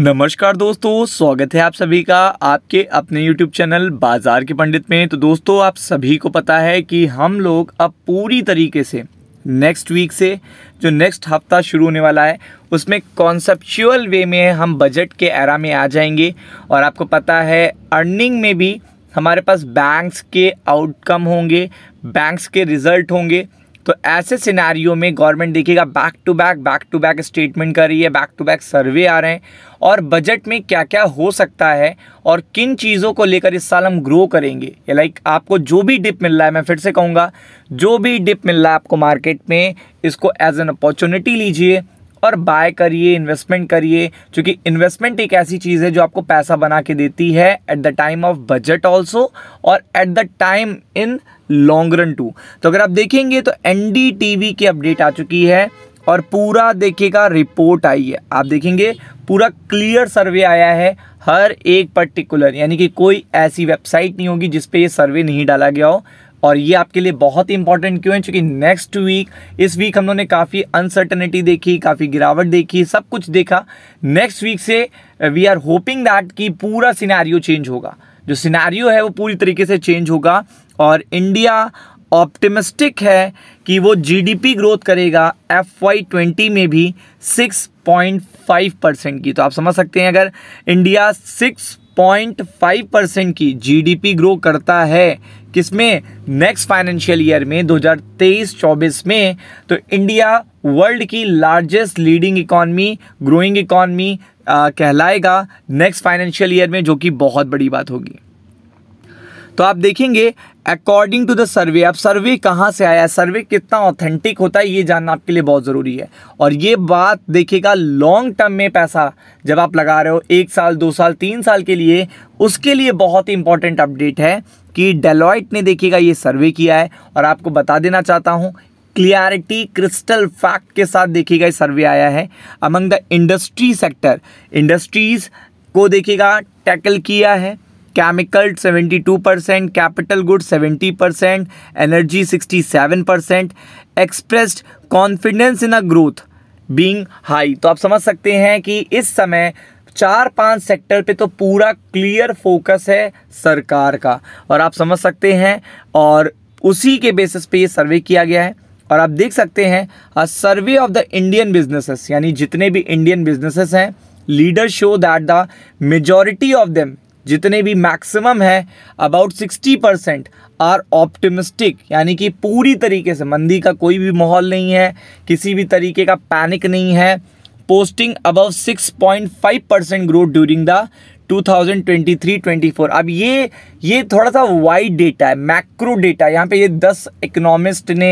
नमस्कार दोस्तों स्वागत है आप सभी का आपके अपने यूट्यूब चैनल बाजार के पंडित में तो दोस्तों आप सभी को पता है कि हम लोग अब पूरी तरीके से नेक्स्ट वीक से जो नेक्स्ट हफ्ता शुरू होने वाला है उसमें कॉन्सेप्चुअल वे में हम बजट के एरा में आ जाएंगे और आपको पता है अर्निंग में भी हमारे पास बैंक्स के आउटकम होंगे बैंक्स के रिजल्ट होंगे तो ऐसे सिनारियों में गवर्नमेंट देखिएगा back to back back to back statement कर रही है बैक टू बैक सर्वे आ रहे हैं और बजट में क्या क्या हो सकता है और किन चीज़ों को लेकर इस साल हम ग्रो करेंगे लाइक आपको जो भी डिप मिल रहा है मैं फिर से कहूँगा जो भी डिप मिल रहा है आपको मार्केट में इसको एज एन अपॉर्चुनिटी लीजिए और बाय करिए इन्वेस्टमेंट करिए क्योंकि इन्वेस्टमेंट एक ऐसी चीज़ है जो आपको पैसा बना के देती है at the time of budget also और at the time in long run too तो अगर आप देखेंगे तो एन की अपडेट आ चुकी है और पूरा देखिएगा रिपोर्ट आई है आप देखेंगे पूरा क्लियर सर्वे आया है हर एक पर्टिकुलर यानी कि कोई ऐसी वेबसाइट नहीं होगी जिस पे ये सर्वे नहीं डाला गया हो और ये आपके लिए बहुत ही इंपॉर्टेंट क्यों है क्योंकि नेक्स्ट वीक इस वीक हम लोगों ने काफ़ी अनसर्टनिटी देखी काफ़ी गिरावट देखी सब कुछ देखा नेक्स्ट वीक से वी आर होपिंग दैट कि पूरा सिनारियो चेंज होगा जो सिनारियो है वो पूरी तरीके से चेंज होगा और इंडिया ऑप्टिमिस्टिक है कि वो जीडीपी ग्रोथ करेगा एफ वाई ट्वेंटी में भी 6.5 परसेंट की तो आप समझ सकते हैं अगर इंडिया सिक्स 0.5 परसेंट की जीडीपी ग्रो करता है किसमें नेक्स्ट फाइनेंशियल ईयर में 2023-24 में तो इंडिया वर्ल्ड की largest leading economy growing economy कहलाएगा नेक्स्ट फाइनेंशियल ईयर में जो कि बहुत बड़ी बात होगी तो आप देखेंगे अकॉर्डिंग टू द सर्वे अब सर्वे कहाँ से आया सर्वे कितना ऑथेंटिक होता है ये जानना आपके लिए बहुत ज़रूरी है और ये बात देखिएगा लॉन्ग टर्म में पैसा जब आप लगा रहे हो एक साल दो साल तीन साल के लिए उसके लिए बहुत ही इंपॉर्टेंट अपडेट है कि डेलॉइट ने देखिएगा ये सर्वे किया है और आपको बता देना चाहता हूँ क्लियरिटी क्रिस्टल फैक्ट के साथ देखिएगा ये सर्वे आया है among the industry sector industries को देखिएगा टैकल किया है chemical 72 percent capital good 70 percent energy 67 percent expressed confidence in a growth being high तो आप समझ सकते हैं कि इस समय चार पांच सेक्टर पे तो पूरा क्लियर फोकस है सरकार का और आप समझ सकते हैं और उसी के बेसिस पे ये सर्वे किया गया है और आप देख सकते हैं survey of the Indian businesses यानी जितने भी इंडियन बिजनेसेस हैं leader show that the majority of them जितने भी मैक्सिमम है about sixty percent are optimistic यानी कि पूरी तरीके से मंदी का कोई भी माहौल नहीं है किसी भी तरीके का पैनिक नहीं है posting above 6.5 percent growth during the 2023-24 अब ये ये थोड़ा सा वाइड डेटा है मैक्रो डेटा यहाँ पे ये 10 इकोनॉमिस्ट ने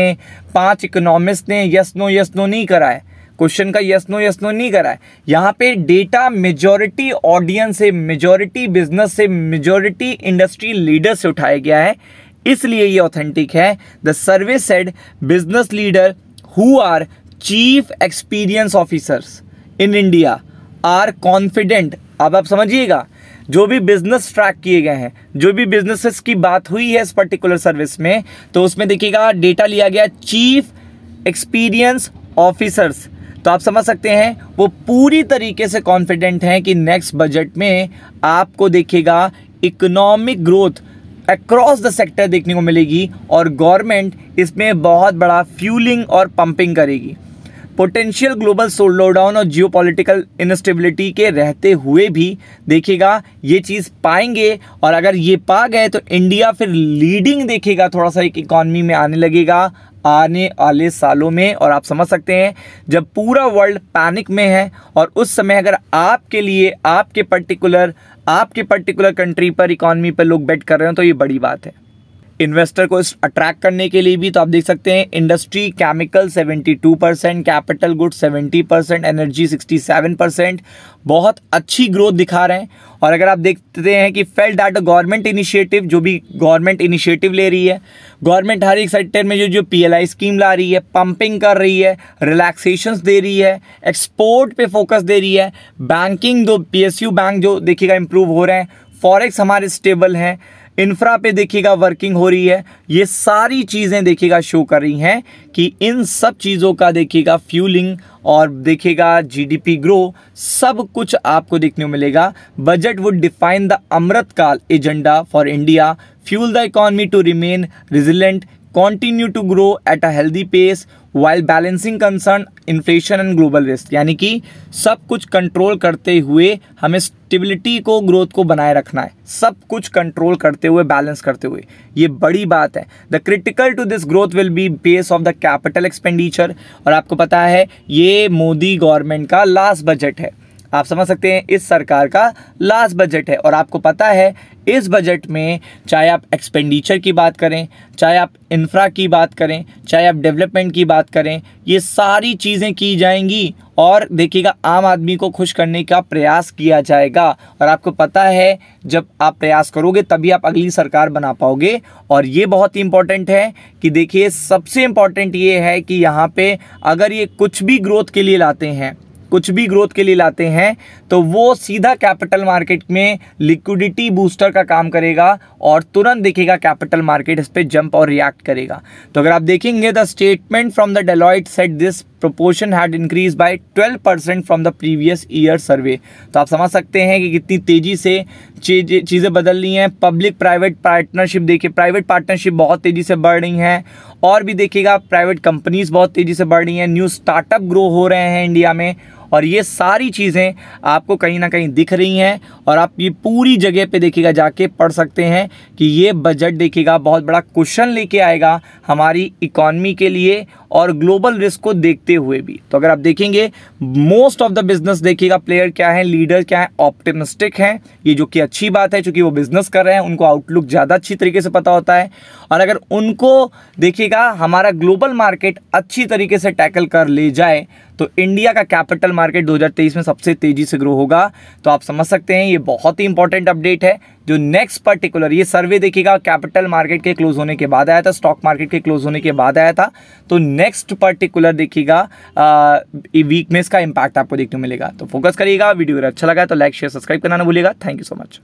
पांच इकोनॉमिस्ट ने यस नो यस नो नहीं करा है क्वेश्चन का यस नो यस नो नहीं करा है यहाँ पे डेटा मेजॉरिटी ऑडियंस से मेजॉरिटी बिजनेस से मेजॉरिटी इंडस्ट्री लीडर से उठाया गया है इसलिए ये ऑथेंटिक है the survey said business leader who are chief experience officers in India are confident अब आप समझिएगा जो भी बिजनेस ट्रैक किए गए हैं जो भी बिजनेसेस की बात हुई है इस पर्टिकुलर सर्विस में तो उसमें देखिएगा डेटा लिया गया चीफ एक्सपीरियंस ऑफिसर्स तो आप समझ सकते हैं वो पूरी तरीके से कॉन्फिडेंट हैं कि नेक्स्ट बजट में आपको देखेगा economic growth across the sector देखने को मिलेगी और गवर्नमेंट इसमें बहुत बड़ा फ्यूलिंग और पंपिंग करेगी पोटेंशियल ग्लोबल सोलोडाउन और जियो पोलिटिकल इनस्टेबिलिटी के रहते हुए भी देखिएगा ये चीज़ पाएंगे और अगर ये पा गए तो इंडिया फिर लीडिंग देखेगा थोड़ा सा एक इकॉनमी में आने लगेगा आने वाले सालों में और आप समझ सकते हैं जब पूरा वर्ल्ड पैनिक में है और उस समय अगर आपके लिए आपके पर्टिकुलर आपके पर्टिकुलर कंट्री पर इकॉनमी पर लोग बेट कर रहे हो तो ये बड़ी बात है इन्वेस्टर को अट्रैक्ट करने के लिए भी तो आप देख सकते हैं industry chemical 72 percent capital good 70 percent energy 67 percent बहुत अच्छी ग्रोथ दिखा रहे हैं और अगर आप देखते हैं कि फेल्ड डाट गवर्नमेंट इनिशिएटिव जो भी गवर्नमेंट इनिशिएटिव ले रही है गवर्नमेंट हर एक सेक्टर में जो जो पी स्कीम ला रही है पंपिंग कर रही है रिलैक्सेशंस दे रही है एक्सपोर्ट पे फोकस दे रही है बैंकिंग दो पी बैंक जो देखिएगा इम्प्रूव हो रहे हैं फॉरेक्स हमारे स्टेबल हैं इंफ्रा पे देखिएगा वर्किंग हो रही है ये सारी चीज़ें देखिएगा शो कर रही हैं कि इन सब चीज़ों का देखिएगा फ्यूलिंग और देखिएगा जीडीपी ग्रो सब कुछ आपको देखने को मिलेगा budget would define the Amritkaal agenda for India fuel the economy to remain resilient continue to grow at a healthy pace while balancing concern inflation and global risk यानी कि सब कुछ कंट्रोल करते हुए हमें स्टेबिलिटी को ग्रोथ को बनाए रखना है सब कुछ कंट्रोल करते हुए बैलेंस करते हुए ये बड़ी बात है the critical to this growth will be base of the capital expenditure और आपको पता है ये मोदी गवर्नमेंट का लास्ट बजट है आप समझ सकते हैं इस सरकार का लास्ट बजट है और आपको पता है इस बजट में चाहे आप एक्सपेंडिचर की बात करें चाहे आप इंफ्रा की बात करें चाहे आप डेवलपमेंट की बात करें ये सारी चीज़ें की जाएंगी और देखिएगा आम आदमी को खुश करने का प्रयास किया जाएगा और आपको पता है जब आप प्रयास करोगे तभी आप अगली सरकार बना पाओगे और ये बहुत ही इम्पॉर्टेंट है कि देखिए सबसे इम्पॉर्टेंट ये है कि यहाँ पर अगर ये कुछ भी ग्रोथ के लिए लाते हैं कुछ भी ग्रोथ के लिए लाते हैं तो वो सीधा कैपिटल मार्केट में लिक्विडिटी बूस्टर का काम करेगा और तुरंत देखेगा कैपिटल मार्केट इस पर जंप और रिएक्ट करेगा तो अगर आप देखेंगे the statement from the Deloitte set this proportion had increase by 12 percent from the previous year survey तो आप समझ सकते हैं कि कितनी तेज़ी से चीज़ें चीज़ें बदल रही हैं पब्लिक प्राइवेट पार्टनरशिप देखिए प्राइवेट पार्टनरशिप बहुत तेज़ी से बढ़ रही हैं और भी देखिएगा प्राइवेट कंपनीज़ बहुत तेज़ी से बढ़ रही हैं न्यू स्टार्टअप ग्रो हो रहे हैं इंडिया में और ये सारी चीज़ें आपको कहीं ना कहीं दिख रही हैं और आप ये पूरी जगह पे देखिएगा जाके पढ़ सकते हैं कि ये बजट देखिएगा बहुत बड़ा क्वेश्चन लेके आएगा हमारी इकॉनमी के लिए और ग्लोबल रिस्क को देखते हुए भी तो अगर आप देखेंगे मोस्ट ऑफ द बिजनेस देखिएगा प्लेयर क्या है लीडर क्या है ऑप्टिमिस्टिक हैं ये जो कि अच्छी बात है चूँकि वो बिजनेस कर रहे हैं उनको आउटलुक ज़्यादा अच्छी तरीके से पता होता है और अगर उनको देखिएगा हमारा ग्लोबल मार्केट अच्छी तरीके से टैकल कर ले जाए तो इंडिया का कैपिटल मार्केट 2023 में सबसे तेजी से ग्रो होगा तो आप समझ सकते हैं ये बहुत ही इंपॉर्टेंट अपडेट है जो नेक्स्ट पर्टिकुलर ये सर्वे देखिएगा कैपिटल मार्केट के क्लोज होने के बाद आया था स्टॉक मार्केट के क्लोज होने के बाद आया था तो नेक्स्ट पर्टिकुलर देखिएगा वीकनेस का इंपैक्ट आपको देखने को मिलेगा तो फोकस करिएगा वीडियो अगर अच्छा लगा तो लाइक शेयर सब्सक्राइब करना ना भूलेगा थैंक यू सो मच